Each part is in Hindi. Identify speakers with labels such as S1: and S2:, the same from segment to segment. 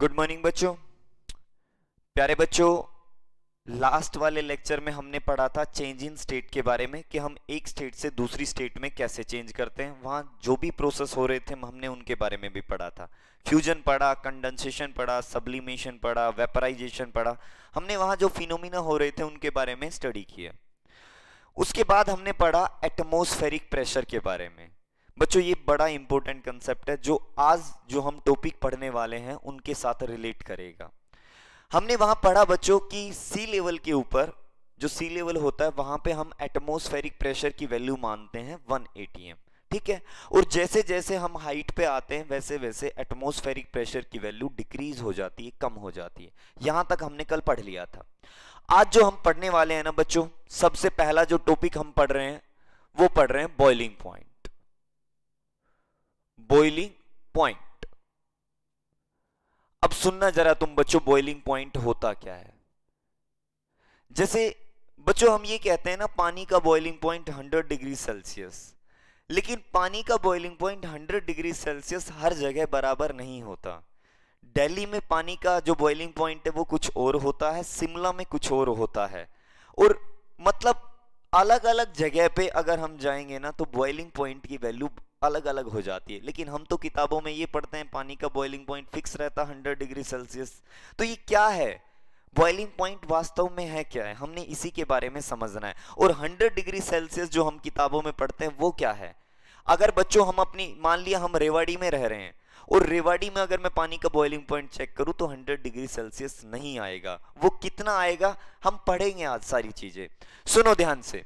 S1: गुड मॉर्निंग बच्चों प्यारे बच्चों लास्ट वाले लेक्चर में हमने पढ़ा था चेंज इन स्टेट के बारे में कि हम एक स्टेट से दूसरी स्टेट में कैसे चेंज करते हैं वहां जो भी प्रोसेस हो रहे थे हमने उनके बारे में भी पढ़ा था फ्यूजन पढ़ा कंडेंसेशन पढ़ा सब्लिमेशन पढ़ा वेपराइजेशन पढ़ा हमने वहां जो फिनोमिना हो रहे थे उनके बारे में स्टडी किया उसके बाद हमने पढ़ा एटमोस्फेरिक प्रेशर के बारे में बच्चों ये बड़ा इंपॉर्टेंट कंसेप्ट है जो आज जो हम टॉपिक पढ़ने वाले हैं उनके साथ रिलेट करेगा हमने वहां पढ़ा बच्चों की सी लेवल के ऊपर जो सी लेवल होता है वहां पे हम एटमोस्फेरिक प्रेशर की वैल्यू मानते हैं वन एटीएम ठीक है और जैसे जैसे हम हाइट पे आते हैं वैसे वैसे एटमोस्फेरिक प्रेशर की वैल्यू डिक्रीज हो जाती है कम हो जाती है यहां तक हमने कल पढ़ लिया था आज जो हम पढ़ने वाले हैं ना बच्चों सबसे पहला जो टॉपिक हम पढ़ रहे हैं वो पढ़ रहे हैं बॉइलिंग पॉइंट बॉइलिंग पॉइंट अब सुनना जरा तुम बच्चों बॉइलिंग पॉइंट होता क्या है जैसे बच्चों हम ये कहते हैं ना पानी का बॉइलिंग पॉइंट 100 डिग्री सेल्सियस लेकिन पानी का बॉइलिंग पॉइंट 100 डिग्री सेल्सियस हर जगह बराबर नहीं होता दिल्ली में पानी का जो बॉइलिंग पॉइंट है वो कुछ और होता है शिमला में कुछ और होता है और मतलब अलग अलग जगह पे अगर हम जाएंगे ना तो बॉइलिंग पॉइंट की वैल्यू अलग अलग हो जाती है लेकिन हम तो किताबों में ये पढ़ते हैं पानी का बॉइलिंग पॉइंट फिक्स रहता है हंड्रेड डिग्री सेल्सियस तो ये क्या है बॉइलिंग पॉइंट वास्तव में है क्या है हमने इसी के बारे में समझना है और हंड्रेड डिग्री सेल्सियस जो हम किताबों में पढ़ते हैं वो क्या है अगर बच्चों हम अपनी मान लिया हम रेवाड़ी में रह रहे हैं और रेवाड़ी में अगर मैं पानी का बॉइलिंग पॉइंट चेक करूं तो 100 डिग्री सेल्सियस नहीं आएगा वो कितना आएगा हम पढ़ेंगे आज सारी चीजें सुनो ध्यान से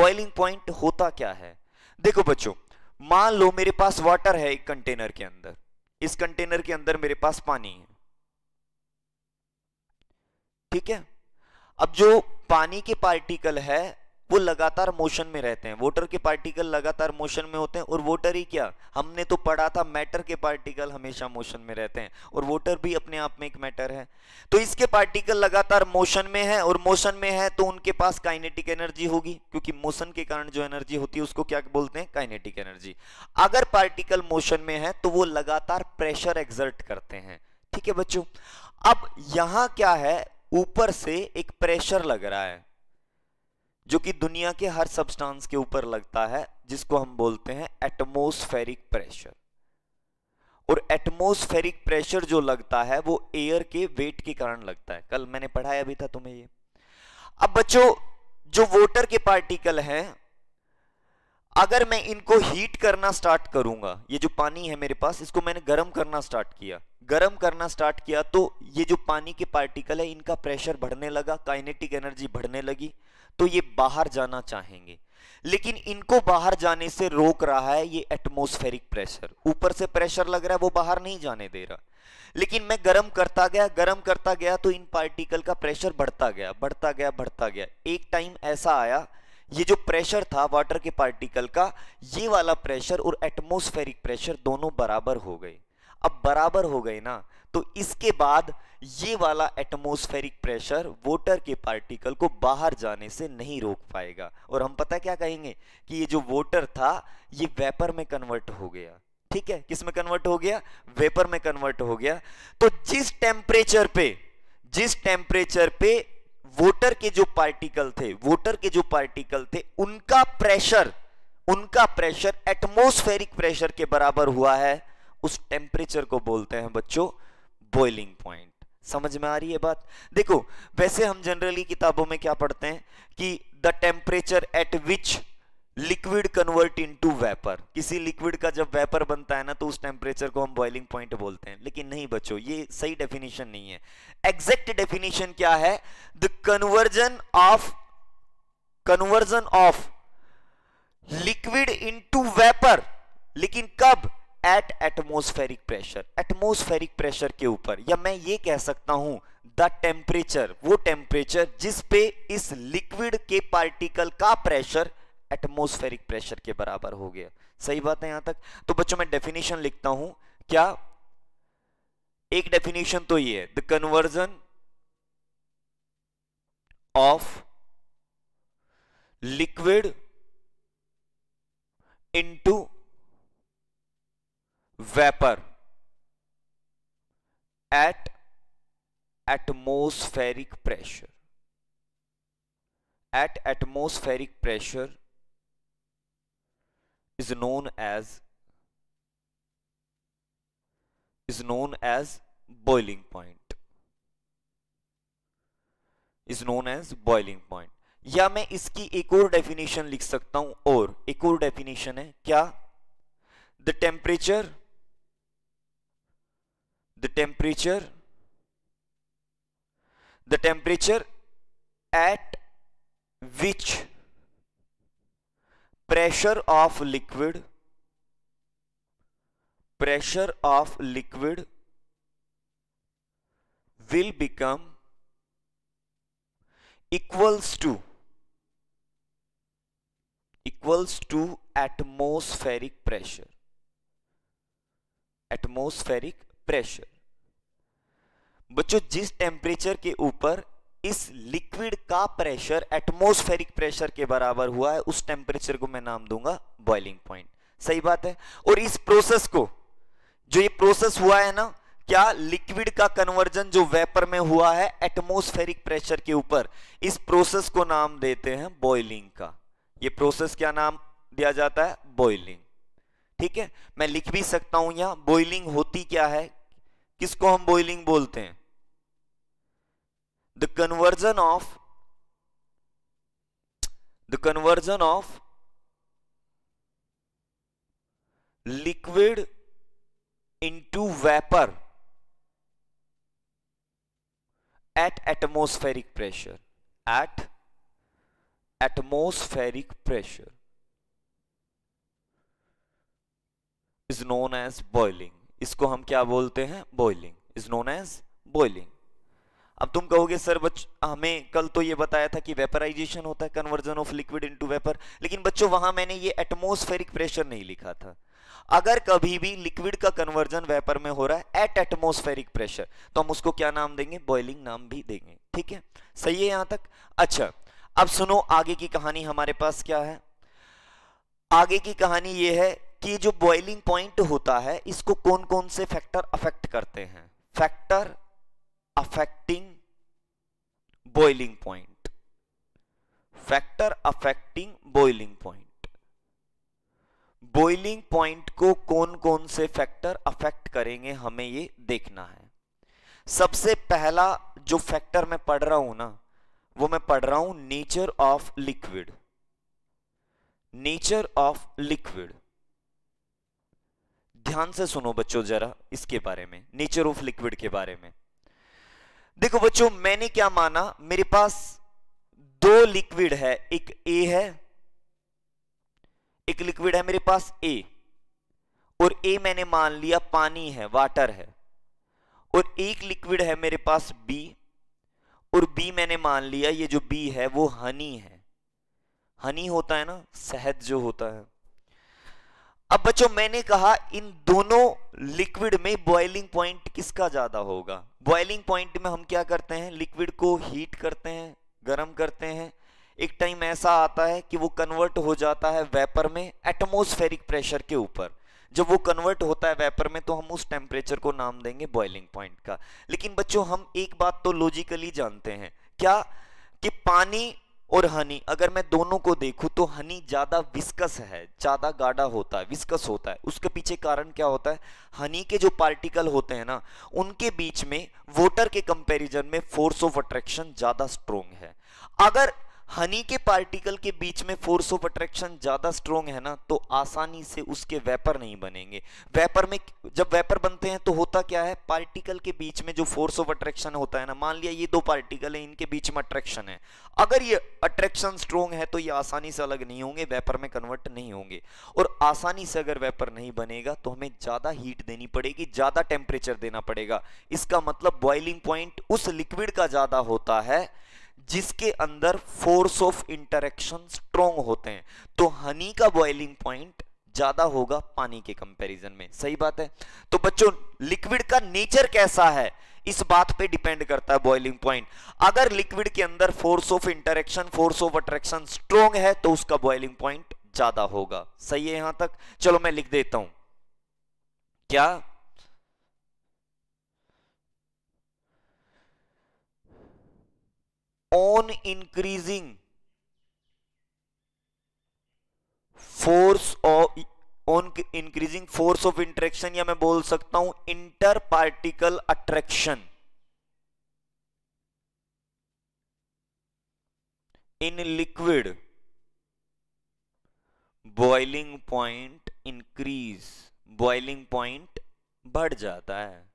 S1: बॉइलिंग पॉइंट होता क्या है देखो बच्चों मान लो मेरे पास वाटर है एक कंटेनर के अंदर इस कंटेनर के अंदर मेरे पास पानी है ठीक है अब जो पानी के पार्टिकल है वो लगातार मोशन में रहते हैं वोटर के पार्टिकल लगातार मोशन में होते हैं और वोटर ही क्या हमने तो पढ़ा था मैटर के पार्टिकल हमेशा मोशन में रहते हैं और वोटर भी अपने आप में एक मैटर है तो इसके पार्टिकल लगातार मोशन में है और मोशन में है तो उनके पास काइनेटिक एनर्जी होगी क्योंकि मोशन के कारण जो एनर्जी होती है उसको क्या बोलते हैं काइनेटिक एनर्जी अगर पार्टिकल मोशन में है तो वो लगातार प्रेशर एग्जर्ट करते हैं ठीक है बच्चों अब यहां क्या है ऊपर से एक प्रेशर लग रहा है जो कि दुनिया के हर सब्सटेंस के ऊपर लगता है जिसको हम बोलते हैं एटमोस्फेरिक प्रेशर और एटमोस्फेरिक प्रेशर जो लगता है वो एयर के वेट के कारण लगता है कल मैंने पढ़ाया भी था तुम्हें ये अब बच्चों जो वोटर के पार्टिकल हैं अगर मैं इनको हीट करना स्टार्ट करूंगा ये जो पानी है मेरे पास इसको मैंने गर्म करना स्टार्ट किया गर्म करना स्टार्ट किया तो ये जो पानी के पार्टिकल है इनका प्रेशर बढ़ने लगा काइनेटिक एनर्जी बढ़ने लगी तो ये बाहर जाना चाहेंगे लेकिन इनको बाहर जाने से रोक रहा है ये एटमोस्फेरिक प्रेशर ऊपर से प्रेशर लग रहा है वो बाहर नहीं जाने दे रहा लेकिन मैं गर्म करता गया गर्म करता गया तो इन पार्टिकल का प्रेशर बढ़ता गया बढ़ता गया बढ़ता गया एक टाइम ऐसा आया ये जो प्रेशर था वाटर के पार्टिकल का ये वाला प्रेशर और एटमोस्फेरिक प्रेशर दोनों बराबर हो गए अब बराबर हो गए ना तो इसके बाद ये वाला एटमोस्फेरिक प्रेशर वोटर के पार्टिकल को बाहर जाने से नहीं रोक पाएगा और हम पता क्या कहेंगे कि ये जो वोटर था ये वेपर में कन्वर्ट हो गया ठीक है किस में कन्वर्ट हो गया वेपर में कन्वर्ट हो गया तो जिस टेम्परेचर पे जिस टेम्परेचर पे वोटर के जो पार्टिकल थे वोटर के जो पार्टिकल थे उनका प्रेशर उनका प्रेशर एटमोस्फेरिक प्रेशर के बराबर हुआ है उस टेम्परेचर को बोलते हैं बच्चों बॉइलिंग पॉइंट समझ में आ रही है बात देखो वैसे हम जनरली किताबों में क्या पढ़ते हैं कि the temperature at which liquid convert into vapour किसी लिक्विड का जब वेपर बनता है ना तो उस टेम्परेचर को हम बॉइलिंग पॉइंट बोलते हैं लेकिन नहीं बच्चों ये सही डेफिनेशन नहीं है एग्जैक्ट डेफिनेशन क्या है the conversion of conversion of liquid into vapour लेकिन कब at atmospheric pressure atmospheric pressure के ऊपर या मैं ये कह सकता हूं द टेम्परेचर वो टेम्परेचर जिस पे इस लिक्विड के पार्टिकल का प्रेशर एटमोस्फेरिक प्रेशर के बराबर हो गया सही बात है यहां तक तो बच्चों मैं डेफिनेशन लिखता हूं क्या एक डेफिनेशन तो ये है the conversion of liquid into vapour at atmospheric pressure at atmospheric pressure is known as is known as boiling point is known as boiling point या मैं इसकी एक और डेफिनेशन लिख सकता हूं और एक और डेफिनेशन है क्या the temperature the temperature the temperature at which pressure of liquid pressure of liquid will become equals to equals to atmospheric pressure atmospheric pressure बच्चों जिस टेम्परेचर के ऊपर इस लिक्विड का प्रेशर एटमोस्फेरिक प्रेशर के बराबर हुआ है उस टेम्परेचर को मैं नाम दूंगा बॉइलिंग पॉइंट सही बात है और इस प्रोसेस को जो ये प्रोसेस हुआ है ना क्या लिक्विड का कन्वर्जन जो वेपर में हुआ है एटमोस्फेरिक प्रेशर के ऊपर इस प्रोसेस को नाम देते हैं बॉइलिंग का ये प्रोसेस क्या नाम दिया जाता है बॉइलिंग ठीक है मैं लिख भी सकता हूं यहां बॉइलिंग होती क्या है किसको हम बॉइलिंग बोलते हैं the conversion of the conversion of liquid into vapour at atmospheric pressure at atmospheric pressure is known as boiling इसको हम क्या बोलते हैं boiling is known as boiling अब तुम कहोगे सर बच हमें कल तो ये बताया था कि वेपराइजेशन होता है conversion of liquid into vapour लेकिन बच्चों वहां मैंने ये एटमोस्फेरिक प्रेशर नहीं लिखा था अगर कभी भी लिक्विड का कन्वर्जन वेपर में हो रहा है एट एटमोस्फेरिक प्रेशर तो हम उसको क्या नाम देंगे बॉइलिंग नाम भी देंगे ठीक है सही है यहां तक अच्छा अब सुनो आगे की कहानी हमारे पास क्या है आगे की कहानी यह है कि जो बॉइलिंग पॉइंट होता है इसको कौन कौन से फैक्टर अफेक्ट करते हैं factor affecting boiling point factor affecting boiling point boiling point को कौन कौन से फैक्टर अफेक्ट करेंगे हमें ये देखना है सबसे पहला जो फैक्टर मैं पढ़ रहा हूं ना वो मैं पढ़ रहा हूं nature of liquid nature of liquid ध्यान से सुनो बच्चों जरा इसके बारे में नेचर ऑफ लिक्विड के बारे में देखो बच्चों मैंने क्या माना मेरे पास दो लिक्विड है एक ए है एक लिक्विड है मेरे पास ए और ए मैंने मान लिया पानी है वाटर है और एक लिक्विड है मेरे पास बी और बी मैंने मान लिया ये जो बी है वो हनी है हनी होता है ना शहद जो होता है अब बच्चों मैंने कहा इन दोनों लिक्विड में बॉइलिंग पॉइंट किसका ज्यादा होगा बॉइलिंग पॉइंट में हम क्या करते हैं लिक्विड को हीट करते हैं गर्म करते हैं एक टाइम ऐसा आता है कि वो कन्वर्ट हो जाता है वेपर में एटमोस्फेरिक प्रेशर के ऊपर जब वो कन्वर्ट होता है वेपर में तो हम उस टेम्परेचर को नाम देंगे बॉइलिंग पॉइंट का लेकिन बच्चों हम एक बात तो लॉजिकली जानते हैं क्या कि पानी और हनी अगर मैं दोनों को देखूं तो हनी ज़्यादा विस्कस है ज़्यादा गाढ़ा होता है विस्कस होता है उसके पीछे कारण क्या होता है हनी के जो पार्टिकल होते हैं ना उनके बीच में वोटर के कंपैरिजन में फोर्स ऑफ अट्रैक्शन ज़्यादा स्ट्रोंग है अगर हनी के पार्टिकल के बीच में फोर्स ऑफ अट्रैक्शन ज्यादा स्ट्रोंग है ना तो आसानी से उसके वेपर नहीं बनेंगे वेपर में जब वेपर बनते हैं तो होता क्या है पार्टिकल के बीच में जो फोर्स ऑफ अट्रैक्शन होता है ना मान लिया ये दो पार्टिकल है इनके बीच में अट्रैक्शन है अगर ये अट्रैक्शन स्ट्रोंग है तो ये आसानी से अलग नहीं होंगे वेपर में कन्वर्ट नहीं होंगे और आसानी से अगर वेपर नहीं बनेगा तो हमें ज्यादा हीट देनी पड़ेगी ज्यादा टेम्परेचर देना पड़ेगा इसका मतलब बॉइलिंग पॉइंट उस लिक्विड का ज्यादा होता है जिसके अंदर फोर्स ऑफ इंटरेक्शन स्ट्रॉन्ग होते हैं तो हनी का बॉइलिंग पॉइंट ज्यादा होगा पानी के कंपैरिजन में सही बात है तो बच्चों लिक्विड का नेचर कैसा है इस बात पे डिपेंड करता है बॉइलिंग पॉइंट अगर लिक्विड के अंदर force of interaction force of attraction strong है तो उसका बॉइलिंग पॉइंट ज्यादा होगा सही है यहां तक चलो मैं लिख देता हूं क्या on increasing force of on increasing force of interaction या मैं बोल सकता हूं inter particle attraction in liquid boiling point increase boiling point बढ़ जाता है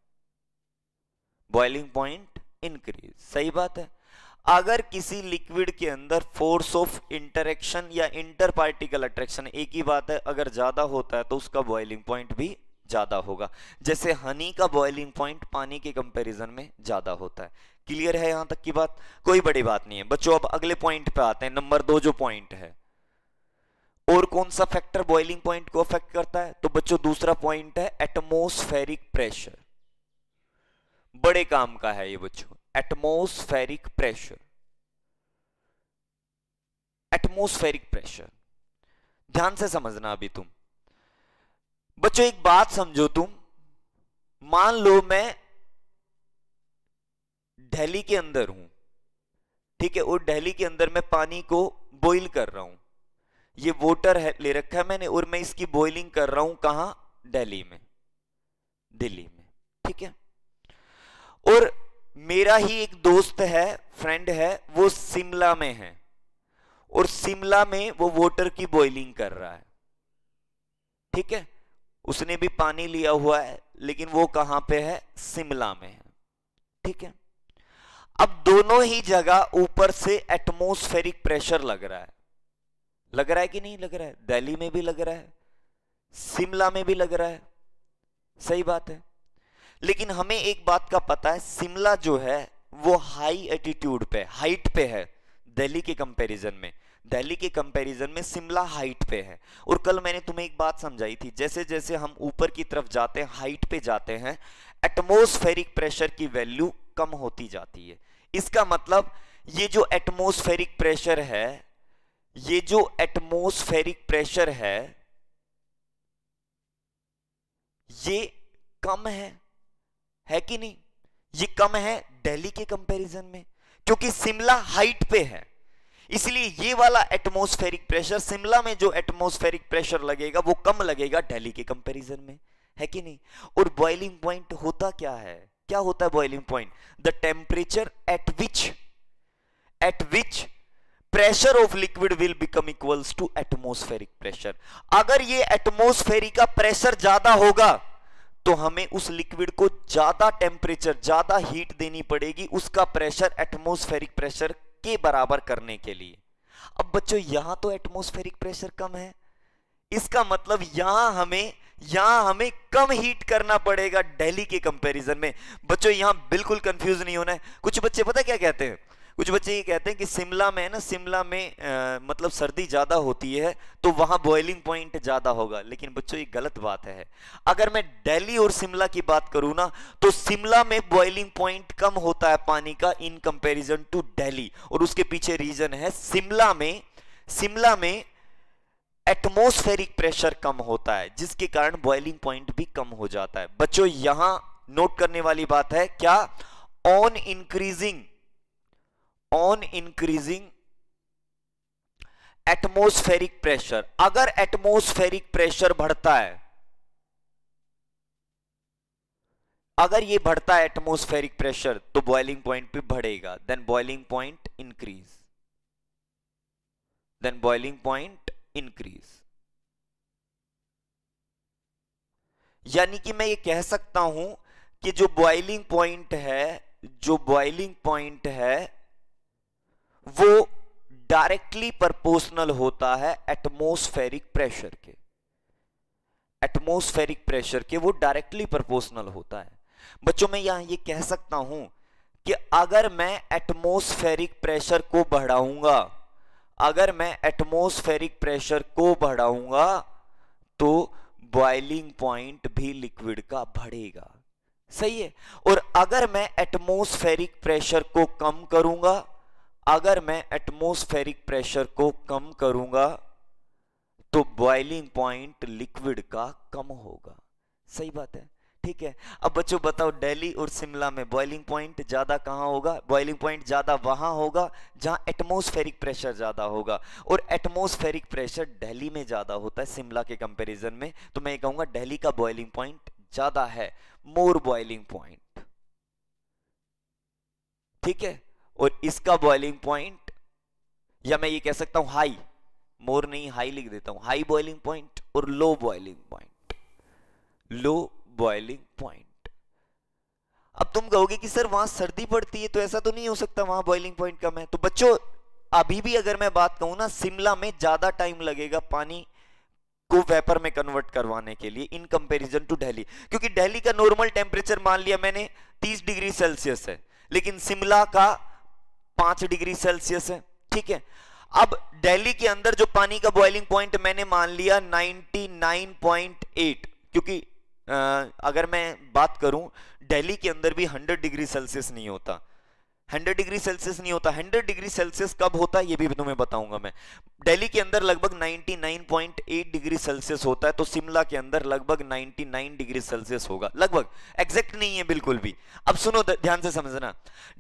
S1: बॉइलिंग पॉइंट इंक्रीज सही बात है अगर किसी लिक्विड के अंदर फोर्स ऑफ इंटरेक्शन या इंटर पार्टिकल अट्रैक्शन एक ही बात है अगर ज्यादा होता है तो उसका बॉइलिंग पॉइंट भी ज्यादा होगा जैसे हनी का बॉइलिंग पॉइंट पानी के कंपैरिजन में ज्यादा होता है क्लियर है यहां तक की बात कोई बड़ी बात नहीं है बच्चों अब अगले पॉइंट पे आते हैं नंबर दो जो पॉइंट है और कौन सा फैक्टर बॉइलिंग पॉइंट को अफेक्ट करता है तो बच्चों दूसरा पॉइंट है एटमोस्फेरिक प्रेशर बड़े काम का है ये बच्चों एटमोस्फेरिक प्रेशर एटमोस्फेरिक प्रेशर ध्यान से समझना अभी तुम बच्चों एक बात समझो तुम मान लो मैं दिल्ली के अंदर हूं ठीक है और दिल्ली के अंदर मैं पानी को बॉईल कर रहा हूं ये वोटर है ले रखा है मैंने और मैं इसकी बॉइलिंग कर रहा हूं कहा दिल्ली में दिल्ली में ठीक है और मेरा ही एक दोस्त है फ्रेंड है वो शिमला में है और शिमला में वो वोटर की बॉइलिंग कर रहा है ठीक है उसने भी पानी लिया हुआ है लेकिन वो कहां पे है शिमला में है ठीक है अब दोनों ही जगह ऊपर से एटमोस्फेरिक प्रेशर लग रहा है लग रहा है कि नहीं लग रहा है दिल्ली में भी लग रहा है शिमला में भी लग रहा है सही बात है लेकिन हमें एक बात का पता है शिमला जो है वो हाई एटीट्यूड पे हाइट पे है दिल्ली के कंपैरिजन में दिल्ली के कंपैरिजन में शिमला हाइट पे है और कल मैंने तुम्हें एक बात समझाई थी जैसे जैसे हम ऊपर की तरफ जाते हैं हाइट पे जाते हैं एटमोस्फेरिक प्रेशर की वैल्यू कम होती जाती है इसका मतलब ये जो एटमोस्फेरिक प्रेशर है ये जो एटमोस्फेरिक प्रेशर है ये कम है है कि नहीं ये कम है दिल्ली के कंपैरिजन में क्योंकि शिमला हाइट पे है इसलिए ये वाला एटमोस्फेरिक प्रेशर शिमला में जो एटमोस्फेरिक प्रेशर लगेगा वो कम लगेगा दिल्ली के कंपैरिजन में है कि नहीं और बॉइलिंग पॉइंट होता क्या है क्या होता है boiling point the temperature at which at which pressure of liquid will become equals to atmospheric pressure अगर ये एटमोस्फेरिक का प्रेशर ज्यादा होगा तो हमें उस लिक्विड को ज्यादा टेम्परेचर ज्यादा हीट देनी पड़ेगी उसका प्रेशर एटमोस्फेरिक प्रेशर के बराबर करने के लिए अब बच्चों यहां तो एटमोस्फेरिक प्रेशर कम है इसका मतलब यहां हमें यहां हमें कम हीट करना पड़ेगा दिल्ली के कंपैरिजन में बच्चों यहां बिल्कुल कंफ्यूज नहीं होना है कुछ बच्चे पता क्या कहते हैं कुछ बच्चे ये कहते हैं कि शिमला में है ना शिमला में आ, मतलब सर्दी ज़्यादा होती है तो वहां बॉइलिंग पॉइंट ज़्यादा होगा लेकिन बच्चों ये गलत बात है अगर मैं दिल्ली और शिमला की बात करूं ना तो शिमला में बॉइलिंग पॉइंट कम होता है पानी का इन कंपेरिजन टू दिल्ली और उसके पीछे रीजन है शिमला में शिमला में एटमोस्फेरिक प्रेशर कम होता है जिसके कारण बॉइलिंग पॉइंट भी कम हो जाता है बच्चों यहां नोट करने वाली बात है क्या on increasing on increasing atmospheric pressure अगर एटमोस्फेरिक प्रेशर बढ़ता है अगर ये बढ़ता है एटमोस्फेरिक प्रेशर तो बॉइलिंग पॉइंट भी बढ़ेगा then boiling point increase then boiling point increase यानी कि मैं ये कह सकता हूं कि जो बॉइलिंग पॉइंट है जो बॉइलिंग पॉइंट है वो डायरेक्टली प्रपोर्शनल होता है एटमोस्फेरिक प्रेशर के एटमोस्फेरिक प्रेशर के वो डायरेक्टली प्रपोर्शनल होता है बच्चों मैं यहां ये कह सकता हूं कि अगर मैं एटमोस्फेरिक प्रेशर को बढ़ाऊंगा अगर मैं एटमोस्फेरिक प्रेशर को बढ़ाऊंगा तो बॉइलिंग पॉइंट भी लिक्विड का बढ़ेगा सही है और अगर मैं एटमोस्फेरिक प्रेशर को कम करूंगा अगर मैं एटमोस्फेरिक प्रेशर को कम करूंगा तो बॉइलिंग पॉइंट लिक्विड का कम होगा सही बात है ठीक है अब बच्चों बताओ दिल्ली और शिमला में बॉइलिंग पॉइंट ज़्यादा कहां होगा बॉइलिंग पॉइंट ज़्यादा वहां होगा जहां एटमोस्फेरिक प्रेशर ज़्यादा होगा और एटमोस्फेरिक प्रेशर दिल्ली में ज़्यादा होता है शिमला के कंपैरिजन में तो मैं ये कहूंगा दिल्ली का बॉइलिंग पॉइंट ज़्यादा है मोर बॉइलिंग पॉइंट ठीक है और इसका बॉइलिंग पॉइंट या मैं ये कह सकता हूं हाई मोर नहीं हाई लिख देता हूं हाई बॉइलिंग पॉइंट और low boiling point low boiling point अब तुम कहोगे कि सर वहां सर्दी पड़ती है तो ऐसा तो नहीं हो सकता वहां बॉइलिंग पॉइंट कम है तो बच्चों अभी भी अगर मैं बात कहूं ना शिमला में ज्यादा टाइम लगेगा पानी को वेपर में कन्वर्ट करवाने के लिए इन कंपैरिजन टू दिल्ली क्योंकि दिल्ली का नॉर्मल टेम्परेचर मान लिया मैंने 30 डिग्री सेल्सियस है लेकिन शिमला का पांच डिग्री सेल्सियस है ठीक है अब दिल्ली के अंदर जो पानी का बॉइलिंग पॉइंट मैंने मान लिया 99.8 क्योंकि आ, अगर मैं बात करूं दिल्ली के अंदर भी 100 डिग्री सेल्सियस नहीं होता 100 डिग्री सेल्सियस नहीं होता 100 डिग्री सेल्सियस कब होता है ये भी तुम्हें बताऊंगा मैं दिल्ली के अंदर लगभग 99.8 डिग्री सेल्सियस होता है तो शिमला के अंदर लगभग 99 डिग्री सेल्सियस होगा लगभग एग्जैक्ट नहीं है बिल्कुल भी अब सुनो ध्यान से समझना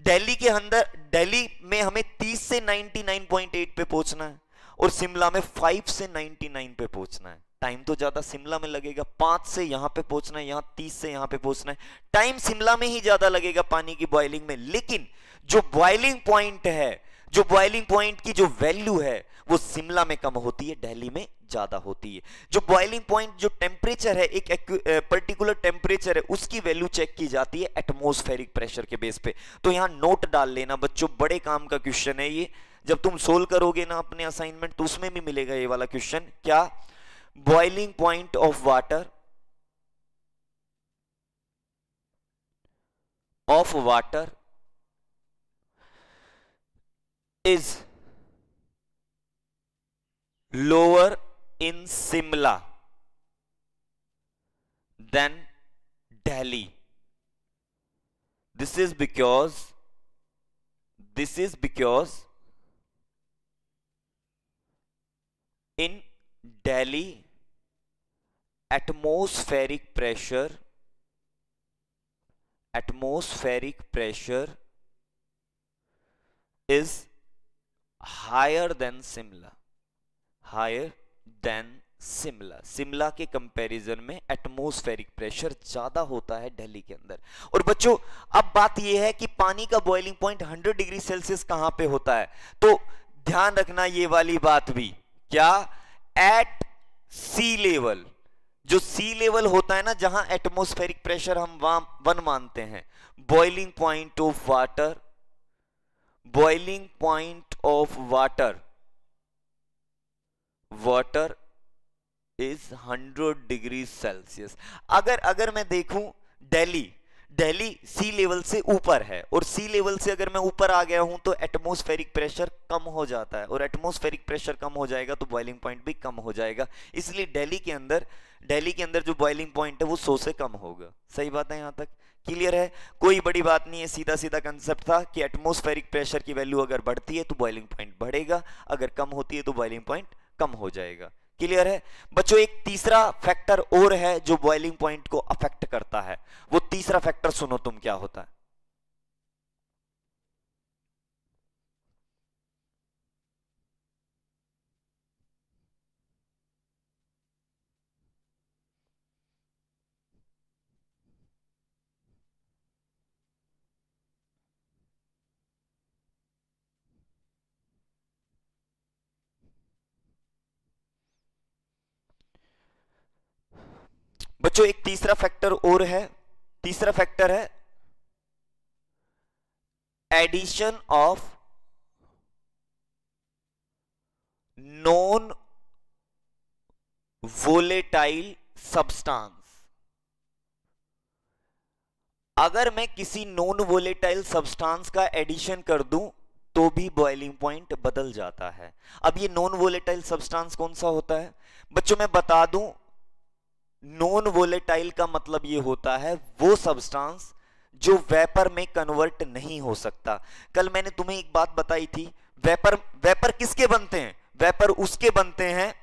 S1: दिल्ली के अंदर दिल्ली में हमें 30 से 99.8 पे पहुंचना है और शिमला में 5 से 99 पे पहुंचना है टाइम तो ज्यादा शिमला में लगेगा पांच से यहां पे पहुंचना है यहां तीस से यहां पे पहुंचना है टाइम शिमला में ही ज्यादा लगेगा पानी की बॉइलिंग में लेकिन जो बॉइलिंग पॉइंट है जो बॉइलिंग पॉइंट की जो वैल्यू है वो शिमला में कम होती है दिल्ली में ज्यादा होती है जो बॉइलिंग पॉइंट जो टेम्परेचर है एक, पर्टिकुलर टेम्परेचर है उसकी वैल्यू चेक की जाती है एटमोस्फेरिक प्रेशर के बेस पे तो यहां नोट डाल लेना बच्चों बड़े काम का क्वेश्चन है ये जब तुम सोल्व करोगे ना अपने असाइनमेंट तो उसमें भी मिलेगा ये वाला क्वेश्चन क्या boiling point of water of water is lower in Simla than Delhi. This is because this is because in Delhi atmospheric pressure atmospheric pressure is higher than Shimla higher than Shimla Shimla के कंपैरिजन में एटमोस्फेरिक प्रेशर ज्यादा होता है दिल्ली के अंदर और बच्चों अब बात यह है कि पानी का बॉइलिंग पॉइंट 100 डिग्री सेल्सियस कहां पे होता है तो ध्यान रखना ये वाली बात भी क्या एट सी लेवल जो सी लेवल होता है ना जहां एटमोस्फेरिक प्रेशर हम वन मानते हैं boiling point of water boiling point of water water is hundred degree Celsius अगर अगर मैं देखूं दिल्ली दिल्ली सी लेवल से ऊपर है और सी लेवल से अगर मैं ऊपर आ गया हूं तो एटमोस्फेरिक प्रेशर कम हो जाता है और एटमोस्फेरिक प्रेशर कम हो जाएगा तो बॉइलिंग पॉइंट भी कम हो जाएगा इसलिए दिल्ली के अंदर दिल्ली के अंदर जो बॉइलिंग पॉइंट है वो सौ से कम होगा सही बात है यहां तक क्लियर है कोई बड़ी बात नहीं है सीधा सीधा कंसेप्ट था कि एटमोस्फेरिक प्रेशर की वैल्यू अगर बढ़ती है तो बॉइलिंग पॉइंट बढ़ेगा अगर कम होती है तो बॉइलिंग पॉइंट कम हो जाएगा क्लियर है बच्चों एक तीसरा फैक्टर और है जो बॉइलिंग पॉइंट को अफेक्ट करता है वो तीसरा फैक्टर सुनो तुम क्या होता है बच्चों एक तीसरा फैक्टर और है तीसरा फैक्टर है addition of non volatile substance अगर मैं किसी नॉन वोलेटाइल सब्सटेंस का एडिशन कर दूं तो भी बॉइलिंग पॉइंट बदल जाता है अब ये नॉन वोलेटाइल सब्सटेंस कौन सा होता है बच्चों मैं बता दूं नॉन वोलेटाइल का मतलब ये होता है वो सब्सटेंस जो वेपर में कन्वर्ट नहीं हो सकता कल मैंने तुम्हें एक बात बताई थी वेपर वेपर किसके बनते हैं वेपर उसके बनते हैं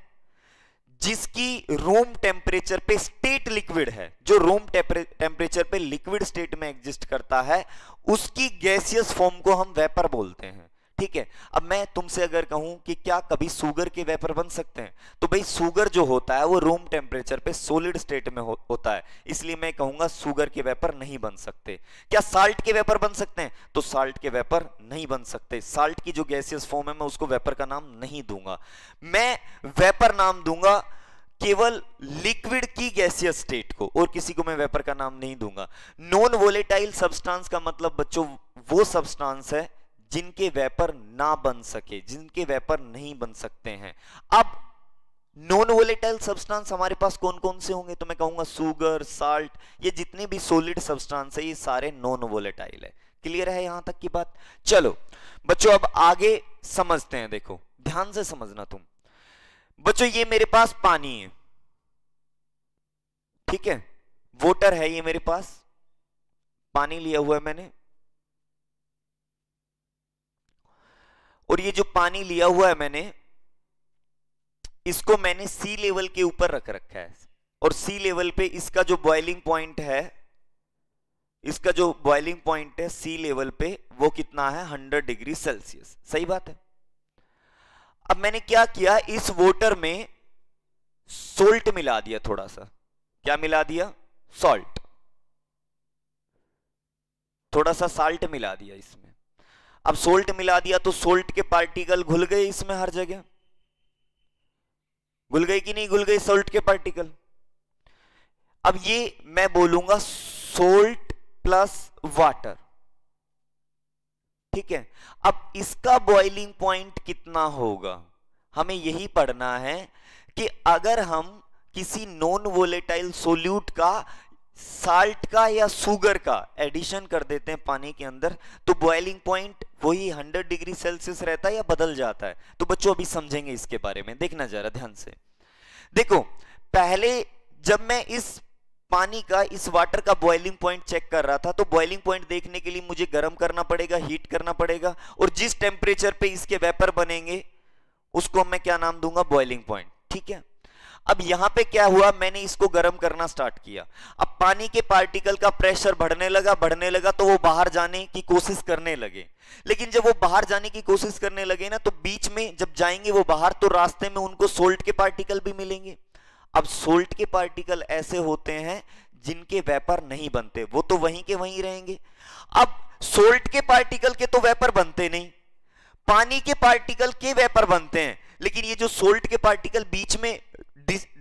S1: जिसकी रूम टेम्परेचर पे स्टेट लिक्विड है जो रूम टेम्परेचर पे लिक्विड स्टेट में एग्जिस्ट करता है उसकी गैसियस फॉर्म को हम वेपर बोलते हैं ठीक है अब मैं तुमसे अगर कहूं कि क्या कभी सुगर के वेपर बन सकते हैं तो भाई सुगर जो होता है वो रूम टेम्परेचर पे सोलिड स्टेट में हो, होता है इसलिए मैं कहूंगा सुगर के वेपर नहीं बन सकते क्या साल्ट के वेपर बन सकते हैं तो साल्ट के वेपर नहीं बन सकते साल्ट की जो गैसियस फॉर्म है मैं उसको वेपर का नाम नहीं दूंगा मैं वेपर नाम दूंगा केवल लिक्विड की गैसियस स्टेट को और किसी को मैं वेपर का नाम नहीं दूंगा नॉन वोलेटाइल सब्सटेंस का मतलब बच्चों वो सब्सटेंस है जिनके वेपर ना बन सके जिनके वेपर नहीं बन सकते हैं अब नॉन वोलेटाइल सब्सटेंस हमारे पास कौन कौन से होंगे तो मैं कहूंगा सुगर साल्ट ये जितने भी सोलिड सब्सटेंस है ये सारे नॉन वोलेटाइल है क्लियर है यहां तक की बात चलो बच्चों अब आगे समझते हैं देखो ध्यान से समझना तुम बच्चों ये मेरे पास पानी है ठीक है वोटर है ये मेरे पास पानी लिया हुआ है मैंने और ये जो पानी लिया हुआ है मैंने इसको मैंने सी लेवल के ऊपर रख रखा है और सी लेवल पे इसका जो बॉइलिंग पॉइंट है इसका जो बॉइलिंग पॉइंट है सी लेवल पे वो कितना है 100 डिग्री सेल्सियस सही बात है अब मैंने क्या किया इस वोटर में सोल्ट मिला दिया थोड़ा सा क्या मिला दिया सॉल्ट थोड़ा सा साल्ट मिला दिया इसमें अब सोल्ट मिला दिया तो सोल्ट के पार्टिकल घुल गए इसमें हर जगह घुल गए कि नहीं घुल गए सोल्ट के पार्टिकल अब ये मैं बोलूंगा सोल्ट प्लस वाटर ठीक है अब इसका बॉइलिंग पॉइंट कितना होगा हमें यही पढ़ना है कि अगर हम किसी नॉन वोलेटाइल सोल्यूट का साल्ट का या सुगर का एडिशन कर देते हैं पानी के अंदर तो बॉइलिंग पॉइंट वही 100 डिग्री सेल्सियस रहता है या बदल जाता है तो बच्चों अभी समझेंगे इसके बारे में देखना जरा ध्यान से देखो पहले जब मैं इस पानी का इस वाटर का बॉइलिंग पॉइंट चेक कर रहा था तो बॉइलिंग पॉइंट देखने के लिए मुझे गर्म करना पड़ेगा हीट करना पड़ेगा और जिस टेम्परेचर पे इसके वेपर बनेंगे उसको मैं क्या नाम दूंगा बॉइलिंग पॉइंट ठीक है अब यहां पे क्या हुआ मैंने इसको गर्म करना स्टार्ट किया अब पानी के पार्टिकल का प्रेशर बढ़ने लगा बढ़ने लगा तो वो बाहर जाने की कोशिश करने लगे लेकिन जब वो बाहर जाने की कोशिश करने लगे ना तो बीच में जब जाएंगे वो बाहर तो रास्ते में उनको सोल्ट के पार्टिकल भी मिलेंगे अब सोल्ट के पार्टिकल ऐसे होते हैं जिनके वेपर नहीं बनते वो तो वहीं के वहीं रहेंगे अब सोल्ट के पार्टिकल के तो वेपर बनते नहीं पानी के पार्टिकल के वेपर बनते हैं लेकिन ये जो सोल्ट के पार्टिकल बीच में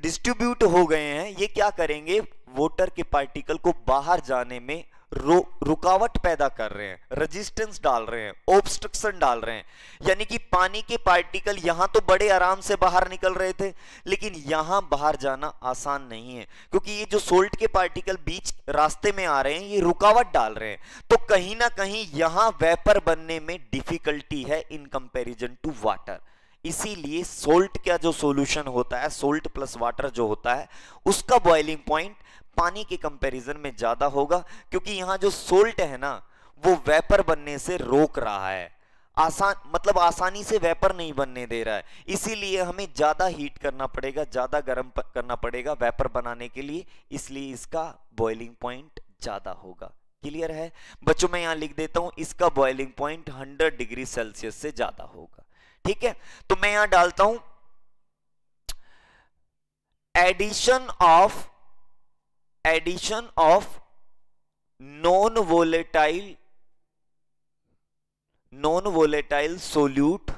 S1: डिस्ट्रीब्यूट हो गए हैं ये क्या करेंगे वोटर के पार्टिकल को बाहर जाने में रो, रुकावट पैदा कर रहे हैं रेजिस्टेंस डाल रहे हैं ऑब्स्ट्रक्शन डाल रहे हैं यानी कि पानी के पार्टिकल यहां तो बड़े आराम से बाहर निकल रहे थे लेकिन यहां बाहर जाना आसान नहीं है क्योंकि ये जो सोल्ट के पार्टिकल बीच रास्ते में आ रहे हैं ये रुकावट डाल रहे हैं तो कहीं ना कहीं यहां वेपर बनने में डिफिकल्टी है इन कंपेरिजन टू वाटर इसीलिए सोल्ट का जो सॉल्यूशन होता है सोल्ट प्लस वाटर जो होता है उसका बॉइलिंग पॉइंट पानी के कंपैरिजन में ज़्यादा होगा क्योंकि यहां जो सोल्ट है ना वो वेपर बनने से रोक रहा है आसान मतलब आसानी से वेपर नहीं बनने दे रहा है इसीलिए हमें ज़्यादा हीट करना पड़ेगा ज़्यादा गर्म करना पड़ेगा वेपर बनाने के लिए इसलिए इसका बॉइलिंग पॉइंट ज़्यादा होगा क्लियर है बच्चों मैं यहां लिख देता हूं इसका बॉइलिंग पॉइंट 100 डिग्री सेल्सियस से ज़्यादा होगा ठीक है तो मैं यहां डालता हूं addition of addition of non volatile non volatile solute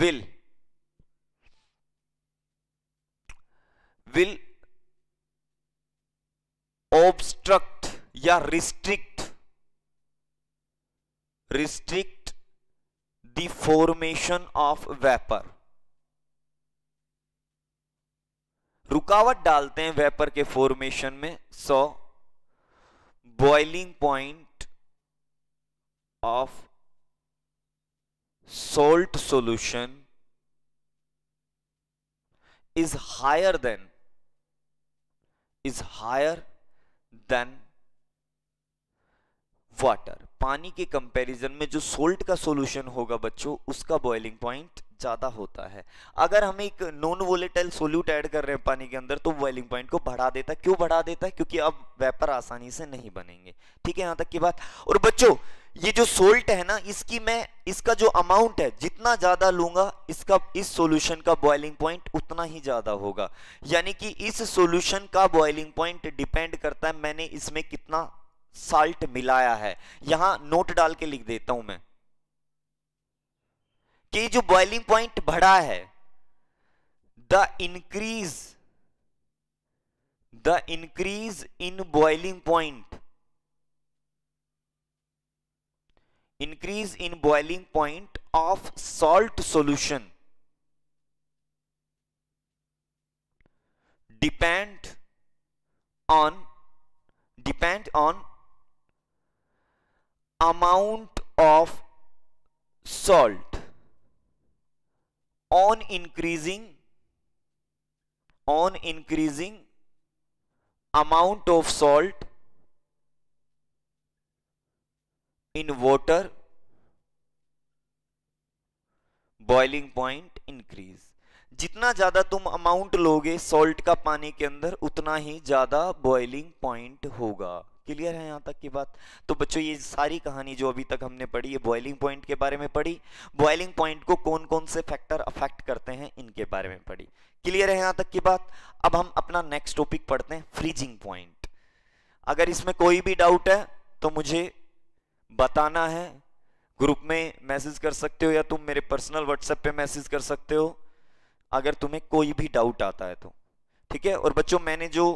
S1: will will obstruct या restrict restrict formation of vapour रुकावट डालते हैं वेपर के फॉर्मेशन में so boiling point of salt solution is higher than is higher than water पानी के कंपैरिजन में जो सोल्ट का सॉल्यूशन होगा बच्चों उसका बॉइलिंग पॉइंट ज़्यादा होता है अगर हम एक नॉन वोलेटाइल सोल्यूट ऐड कर रहे हैं पानी के अंदर तो बॉइलिंग पॉइंट को बढ़ा देता है क्यों बढ़ा देता है क्योंकि अब वेपर आसानी से नहीं बनेंगे ठीक है यहां तक की बात और बच्चों ये जो सोल्ट है ना इसकी मैं इसका जो अमाउंट है जितना ज़्यादा लूंगा इसका इस सॉल्यूशन का बॉइलिंग पॉइंट उतना ही ज़्यादा होगा यानी कि इस सॉल्यूशन का बॉइलिंग पॉइंट डिपेंड करता है मैंने इसमें कितना साल्ट मिलाया है यहां नोट डाल के लिख देता हूं मैं कि जो बॉइलिंग पॉइंट बढ़ा है the increase the increase in boiling point increase in boiling point of salt solution depend on depend on amount of salt on increasing on increasing amount of salt in water boiling point increase जितना ज्यादा तुम अमाउंट लोगे सॉल्ट का पानी के अंदर उतना ही ज्यादा बॉइलिंग पॉइंट होगा क्लियर है यहाँ तक की बात तो बच्चों ये सारी कहानी जो अभी तक हमने पढ़ी है बॉइलिंग पॉइंट के बारे में पढ़ी बॉइलिंग पॉइंट को कौन कौन से फैक्टर अफेक्ट करते हैं इनके बारे में पढ़ी क्लियर है यहाँ तक की बात अब हम अपना नेक्स्ट टॉपिक पढ़ते हैं फ्रीजिंग पॉइंट अगर इसमें कोई भी डाउट है तो मुझे बताना है ग्रुप में मैसेज कर सकते हो या तुम मेरे पर्सनल व्हाट्सएप पे मैसेज कर सकते हो अगर तुम्हें कोई भी डाउट आता है तो ठीक है और बच्चों मैंने जो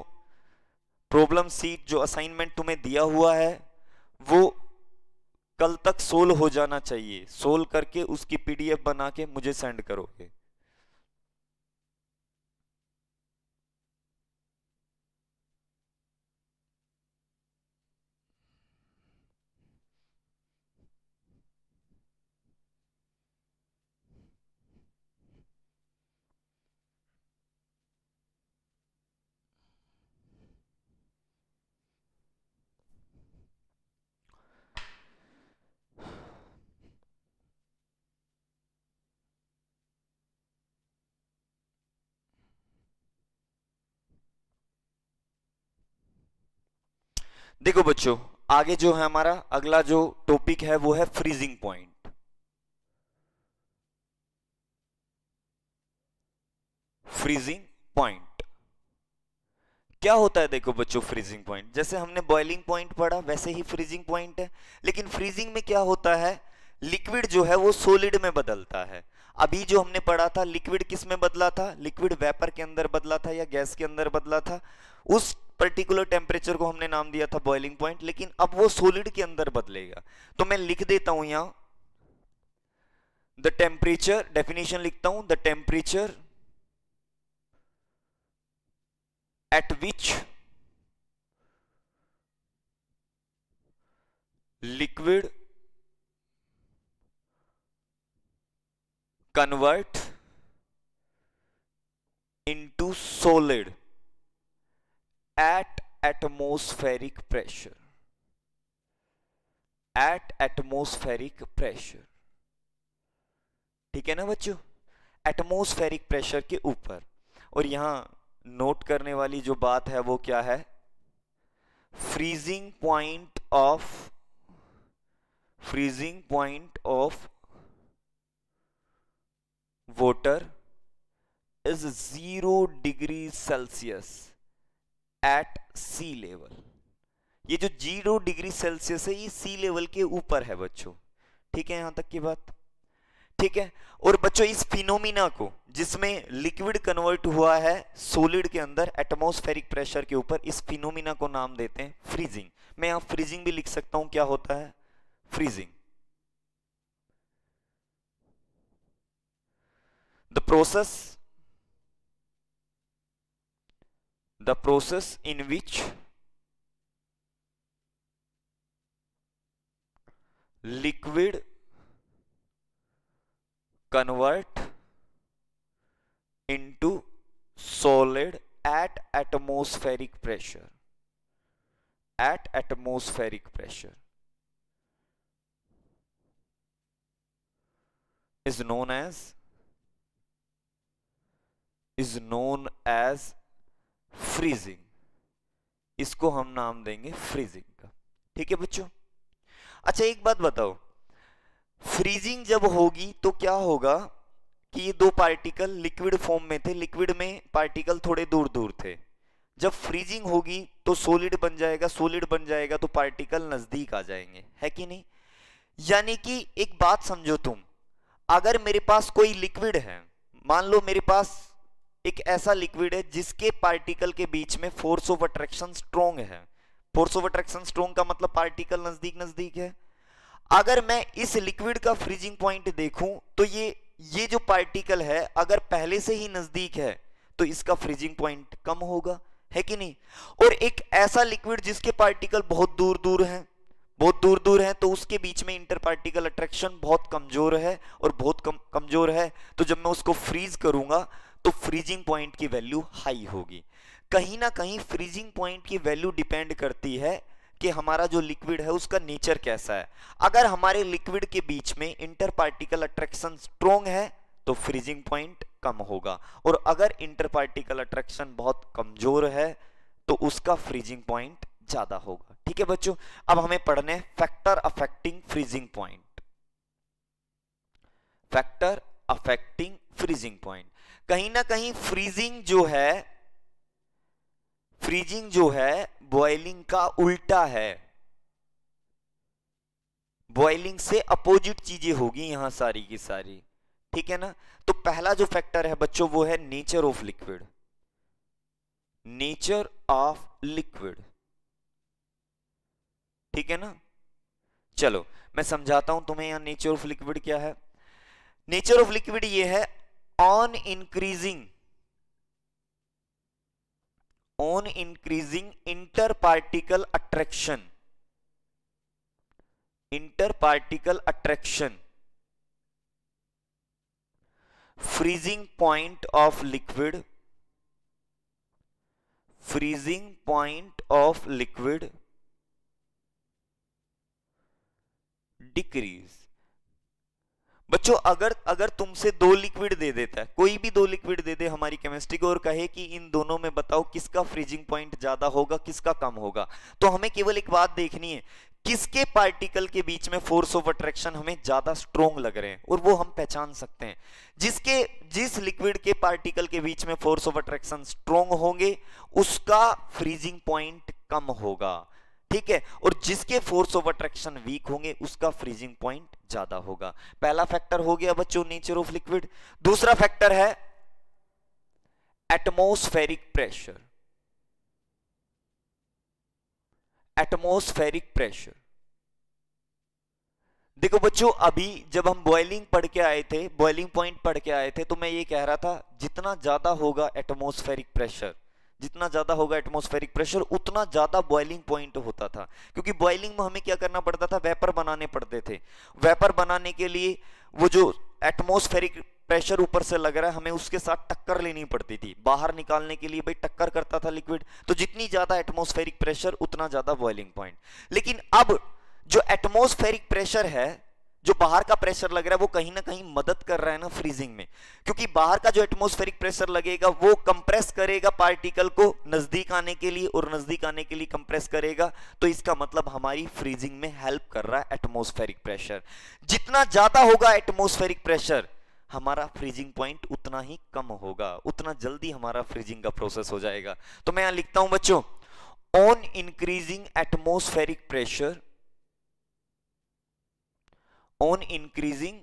S1: प्रॉब्लम सीट जो असाइनमेंट तुम्हें दिया हुआ है वो कल तक सोल्व हो जाना चाहिए सोल्व करके उसकी पीडीएफ बना के मुझे सेंड करोगे देखो बच्चों आगे जो है हमारा अगला जो टॉपिक है वो है फ्रीजिंग पॉइंट फ्रीजिंग पॉइंट क्या होता है देखो बच्चों फ्रीजिंग पॉइंट जैसे हमने बॉइलिंग पॉइंट पढ़ा वैसे ही फ्रीजिंग पॉइंट है लेकिन फ्रीजिंग में क्या होता है लिक्विड जो है वो सोलिड में बदलता है अभी जो हमने पढ़ा था लिक्विड किस में बदला था लिक्विड वेपर के अंदर बदला था या गैस के अंदर बदला था उस पर्टिकुलर टेम्परेचर को हमने नाम दिया था बॉइलिंग पॉइंट लेकिन अब वो सोलिड के अंदर बदलेगा तो मैं लिख देता हूं यहां द टेम्परेचर डेफिनेशन लिखता हूं the temperature at which liquid convert into solid at atmospheric pressure at atmospheric pressure ठीक है ना बच्चों एटमोस्फेरिक प्रेशर के ऊपर और यहां नोट करने वाली जो बात है वो क्या है freezing point of freezing point of water is zero degree Celsius at sea level ये जो जीरो डिग्री सेल्सियस है ये सी लेवल के ऊपर है बच्चों ठीक है यहां तक की बात ठीक है और बच्चों इस फिनोमिना को जिसमें लिक्विड कन्वर्ट हुआ है सोलिड के अंदर एटमोस्फेरिक प्रेशर के ऊपर इस फिनोमिना को नाम देते हैं फ्रीजिंग मैं यहां फ्रीजिंग भी लिख सकता हूं क्या होता है freezing the process the process in which liquid convert into solid at atmospheric pressure at atmospheric pressure is known as is known as freezing इसको हम नाम देंगे फ्रीजिंग का ठीक है बच्चों अच्छा एक बात बताओ फ्रीजिंग जब होगी तो क्या होगा कि ये दो पार्टिकल लिक्विड फॉर्म में थे लिक्विड में पार्टिकल थोड़े दूर दूर थे जब फ्रीजिंग होगी तो सोलिड बन जाएगा सोलिड बन जाएगा तो पार्टिकल नजदीक आ जाएंगे है कि नहीं यानी कि एक बात समझो तुम अगर मेरे पास कोई लिक्विड है मान लो मेरे पास एक ऐसा लिक्विड है जिसके पार्टिकल के बीच में फोर्स ऑफ अट्रैक्शन स्ट्रोंग है फोर्स ऑफ अट्रैक्शन स्ट्रोंग का मतलब पार्टिकल नजदीक नजदीक है अगर मैं इस लिक्विड का फ्रीजिंग पॉइंट देखूं तो ये ये जो पार्टिकल है अगर पहले से ही नजदीक है तो इसका फ्रीजिंग पॉइंट कम होगा है कि नहीं और एक ऐसा लिक्विड जिसके पार्टिकल बहुत दूर दूर हैं बहुत दूर दूर हैं तो उसके बीच में इंटर पार्टिकल अट्रैक्शन बहुत कमजोर है और बहुत कम कमजोर है तो जब मैं उसको फ्रीज करूंगा तो फ्रीजिंग पॉइंट की वैल्यू हाई होगी कहीं ना कहीं फ्रीजिंग पॉइंट की वैल्यू डिपेंड करती है कि हमारा जो लिक्विड है उसका नेचर कैसा है अगर हमारे लिक्विड के बीच में इंटर पार्टिकल अट्रैक्शन स्ट्रोंग है तो फ्रीजिंग पॉइंट कम होगा और अगर इंटर पार्टिकल अट्रैक्शन बहुत कमजोर है तो उसका फ्रीजिंग पॉइंट ज्यादा होगा ठीक है बच्चों अब हमें पढ़ने factor affecting freezing point factor affecting freezing point कहीं ना कहीं फ्रीजिंग जो है फ्रीजिंग जो है बॉइलिंग का उल्टा है बॉइलिंग से अपोजिट चीजें होगी यहां सारी की सारी ठीक है ना तो पहला जो फैक्टर है बच्चों वो है nature of liquid nature of liquid ठीक है ना चलो मैं समझाता हूं तुम्हें यहां नेचर ऑफ लिक्विड क्या है नेचर ऑफ लिक्विड ये है on increasing on increasing interparticle attraction interparticle attraction freezing point of liquid freezing point of liquid decrease बच्चों अगर अगर तुमसे दो लिक्विड दे देता है कोई भी दो लिक्विड दे दे हमारी केमिस्ट्री को और कहे कि इन दोनों में बताओ किसका फ्रीजिंग पॉइंट ज्यादा होगा किसका कम होगा तो हमें केवल एक बात देखनी है किसके पार्टिकल के बीच में फोर्स ऑफ अट्रैक्शन हमें ज्यादा स्ट्रोंग लग रहे हैं और वो हम पहचान सकते हैं जिसके जिस लिक्विड के पार्टिकल के बीच में फोर्स ऑफ अट्रैक्शन स्ट्रोंग होंगे उसका फ्रीजिंग पॉइंट कम होगा ठीक है और जिसके फोर्स ऑफ अट्रैक्शन वीक होंगे उसका फ्रीजिंग पॉइंट ज्यादा होगा पहला फैक्टर हो गया बच्चों नेचर ऑफ लिक्विड दूसरा फैक्टर है एटमोस्फेरिक प्रेशर एटमोस्फेरिक प्रेशर देखो बच्चों अभी जब हम बॉइलिंग पढ़ के आए थे बॉइलिंग पॉइंट पढ़ के आए थे तो मैं ये कह रहा था जितना ज्यादा होगा एटमोस्फेरिक प्रेशर जितना ज़्यादा होगा एटमोस्फेरिक प्रेशर उतना ज़्यादा बॉइलिंग पॉइंट होता था क्योंकि बॉइलिंग में हमें क्या करना पड़ता था वेपर बनाने पड़ते थे वेपर बनाने के लिए वो जो एटमोस्फेरिक प्रेशर ऊपर से लग रहा है हमें उसके साथ टक्कर लेनी पड़ती थी बाहर निकालने के लिए भाई टक्कर करता था लिक्विड तो जितनी ज़्यादा एटमोस्फेरिक प्रेशर उतना ज़्यादा बॉइलिंग पॉइंट लेकिन अब जो एटमोस्फेरिक प्रेशर है जो बाहर का प्रेशर लग रहा है वो कहीं ना कहीं मदद कर रहा है ना फ्रीजिंग में क्योंकि बाहर का जो एटमोस्फेरिक प्रेशर लगेगा वो कंप्रेस करेगा पार्टिकल को नजदीक आने के लिए और नजदीक आने के लिए कंप्रेस करेगा तो इसका मतलब हमारी फ्रीजिंग में हेल्प कर रहा है एटमोस्फेरिक प्रेशर जितना ज्यादा होगा एटमोस्फेरिक प्रेशर हमारा फ्रीजिंग पॉइंट उतना ही कम होगा उतना जल्दी हमारा फ्रीजिंग का प्रोसेस हो जाएगा तो मैं यहां लिखता हूं बच्चों on increasing atmospheric pressure on increasing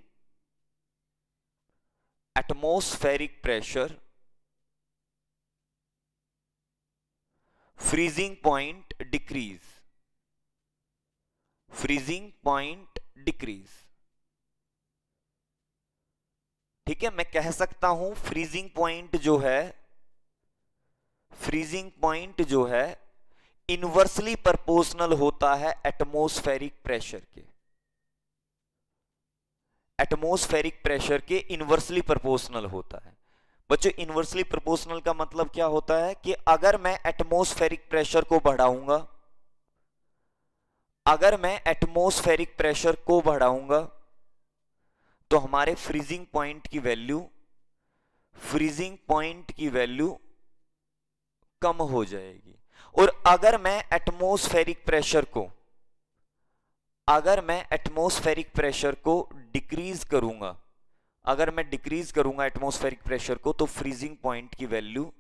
S1: atmospheric pressure freezing point decrease freezing point decrease ठीक है मैं कह सकता हूं फ्रीजिंग पॉइंट जो है फ्रीजिंग पॉइंट जो है इन्वर्सली प्रपोर्शनल होता है एटमोस्फेरिक प्रेशर के एटमोस्फेरिक प्रेशर के इन्वर्सली प्रोपोर्शनल होता है बच्चों इन्वर्सली प्रोपोर्शनल का मतलब क्या होता है कि अगर मैं एटमोस्फेरिक प्रेशर को बढ़ाऊंगा अगर मैं एटमोस्फेरिक प्रेशर को बढ़ाऊंगा तो हमारे फ्रीजिंग पॉइंट की वैल्यू फ्रीजिंग पॉइंट की वैल्यू कम हो जाएगी और अगर मैं एटमोस्फेरिक प्रेशर को अगर मैं एटमोस्फेरिक प्रेशर को डिक्रीज करूंगा अगर मैं डिक्रीज करूंगा एटमोस्फेरिक प्रेशर को तो फ्रीजिंग पॉइंट की वैल्यू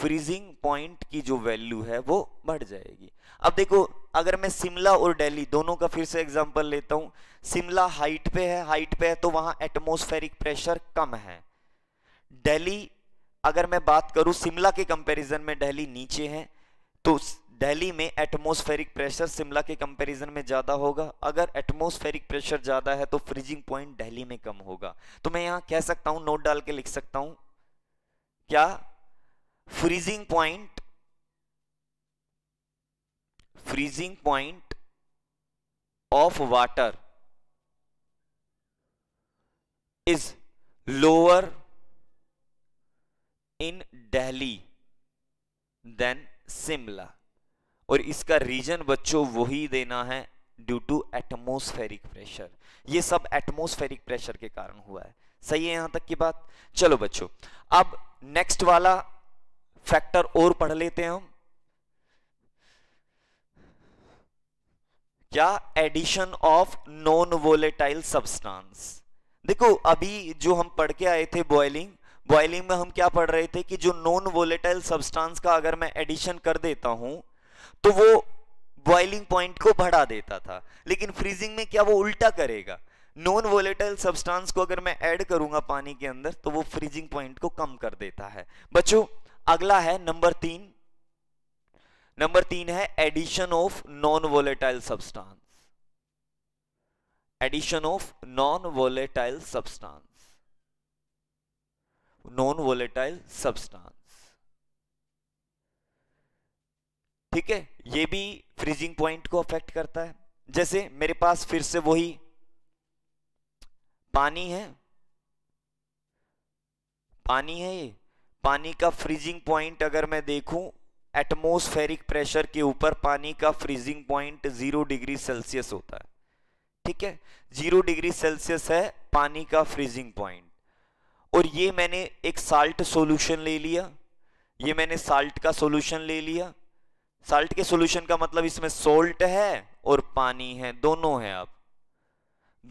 S1: फ्रीजिंग पॉइंट की जो वैल्यू है वो बढ़ जाएगी अब देखो अगर मैं शिमला और दिल्ली दोनों का फिर से एग्जांपल लेता हूं शिमला हाइट पे है हाइट पे है तो वहां एटमोस्फेरिक प्रेशर कम है दिल्ली अगर मैं बात करूं शिमला के कंपैरिजन में दिल्ली नीचे है तो दिल्ली में एटमॉस्फेरिक प्रेशर शिमला के कंपैरिजन में ज़्यादा होगा अगर एटमॉस्फेरिक प्रेशर ज़्यादा है तो फ्रीजिंग पॉइंट दिल्ली में कम होगा तो मैं यहां कह सकता हूं नोट डाल के लिख सकता हूं क्या freezing point freezing point of water is lower in Delhi than Shimla और इसका रीजन बच्चों वही देना है ड्यू टू एटमोस्फेरिक प्रेशर ये सब एटमोस्फेरिक प्रेशर के कारण हुआ है सही है यहां तक की बात चलो बच्चों अब नेक्स्ट वाला फैक्टर और पढ़ लेते हैं हम क्या addition of non volatile substance देखो अभी जो हम पढ़ के आए थे बॉइलिंग बॉइलिंग में हम क्या पढ़ रहे थे कि जो नॉन वोलेटाइल सब्सटेंस का अगर मैं एडिशन कर देता हूं तो वो बॉइलिंग पॉइंट को बढ़ा देता था लेकिन फ्रीजिंग में क्या वो उल्टा करेगा नॉन वोलेटाइल सब्सटेंस को अगर मैं ऐड करूंगा पानी के अंदर तो वो फ्रीजिंग पॉइंट को कम कर देता है बच्चों अगला है नंबर तीन नंबर तीन है addition of non volatile substance addition of non volatile substance non volatile substance ठीक है ये भी फ्रीजिंग पॉइंट को अफेक्ट करता है जैसे मेरे पास फिर से वही पानी है पानी है ये पानी का फ्रीजिंग पॉइंट अगर मैं देखूं एटमोस्फेरिक प्रेशर के ऊपर पानी का freezing point zero degree Celsius होता है ठीक है जीरो डिग्री सेल्सियस है पानी का फ्रीजिंग पॉइंट और ये मैंने एक साल्ट सॉल्यूशन ले लिया ये मैंने साल्ट का सॉल्यूशन ले लिया साल्ट के सॉल्यूशन का मतलब इसमें सोल्ट है और पानी है दोनों है अब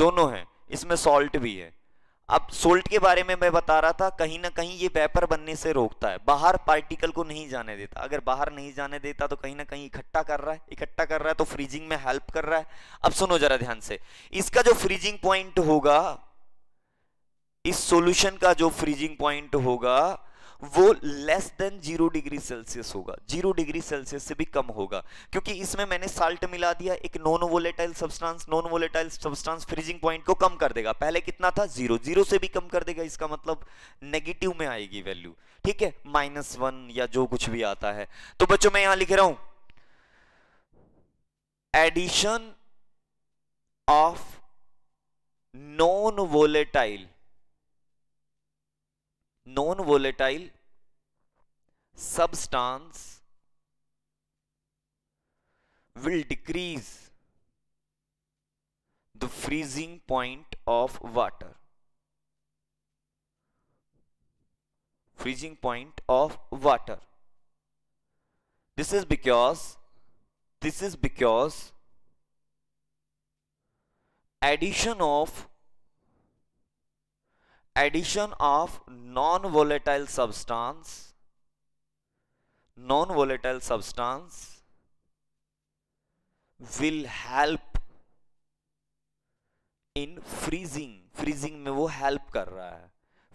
S1: दोनों है इसमें सोल्ट भी है अब सोल्ट के बारे में मैं बता रहा था कहीं ना कहीं ये वेपर बनने से रोकता है बाहर पार्टिकल को नहीं जाने देता अगर बाहर नहीं जाने देता तो कहीं ना कहीं इकट्ठा कर रहा है इकट्ठा कर रहा है तो फ्रीजिंग में हेल्प कर रहा है अब सुनो जरा ध्यान से इसका जो फ्रीजिंग पॉइंट होगा इस सॉल्यूशन का जो फ्रीजिंग पॉइंट होगा वो less than zero degree Celsius होगा जीरो डिग्री सेल्सियस से भी कम होगा क्योंकि इसमें मैंने साल्ट मिला दिया एक non volatile substance non volatile substance freezing point को कम कर देगा पहले कितना था जीरो जीरो से भी कम कर देगा इसका मतलब नेगेटिव में आएगी वैल्यू ठीक है माइनस वन या जो कुछ भी आता है तो बच्चों मैं यहां लिख रहा हूं addition of non volatile non-volatile substance will decrease the freezing point of water. Freezing point of water. This is because this is because addition of addition of non-volatile substance non-volatile substance will help in freezing freezing में वो help कर रहा है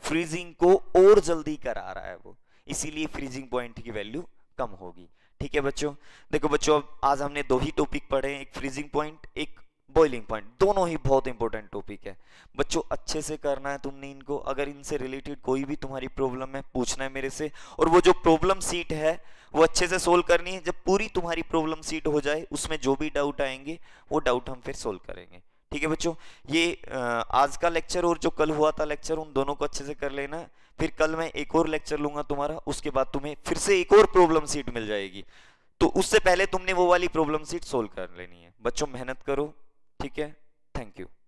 S1: freezing को और जल्दी करा रहा है वो इसीलिए freezing point की वैल्यू कम होगी ठीक है बच्चों देखो बच्चों अब आज हमने दो ही टॉपिक पढ़े एक फ्रीजिंग पॉइंट एक बॉइलिंग पॉइंट दोनों ही बहुत इंपॉर्टेंट टॉपिक है बच्चों अच्छे से करना है तुमने इनको अगर इनसे रिलेटेड कोई भी तुम्हारी प्रॉब्लम है पूछना है मेरे से और वो जो प्रॉब्लम सीट है वो अच्छे से सोल्व करनी है जब पूरी तुम्हारी प्रॉब्लम सीट हो जाए उसमें जो भी डाउट आएंगे वो डाउट हम फिर सोल्व करेंगे ठीक है बच्चों ये आज का लेक्चर और जो कल हुआ था लेक्चर उन दोनों को अच्छे से कर लेना फिर कल मैं एक और लेक्चर लूंगा तुम्हारा उसके बाद तुम्हें फिर से एक और प्रॉब्लम सीट मिल जाएगी तो उससे पहले तुमने वो वाली प्रॉब्लम सीट सोल्व कर लेनी है बच्चों मेहनत करो ठीक है थैंक यू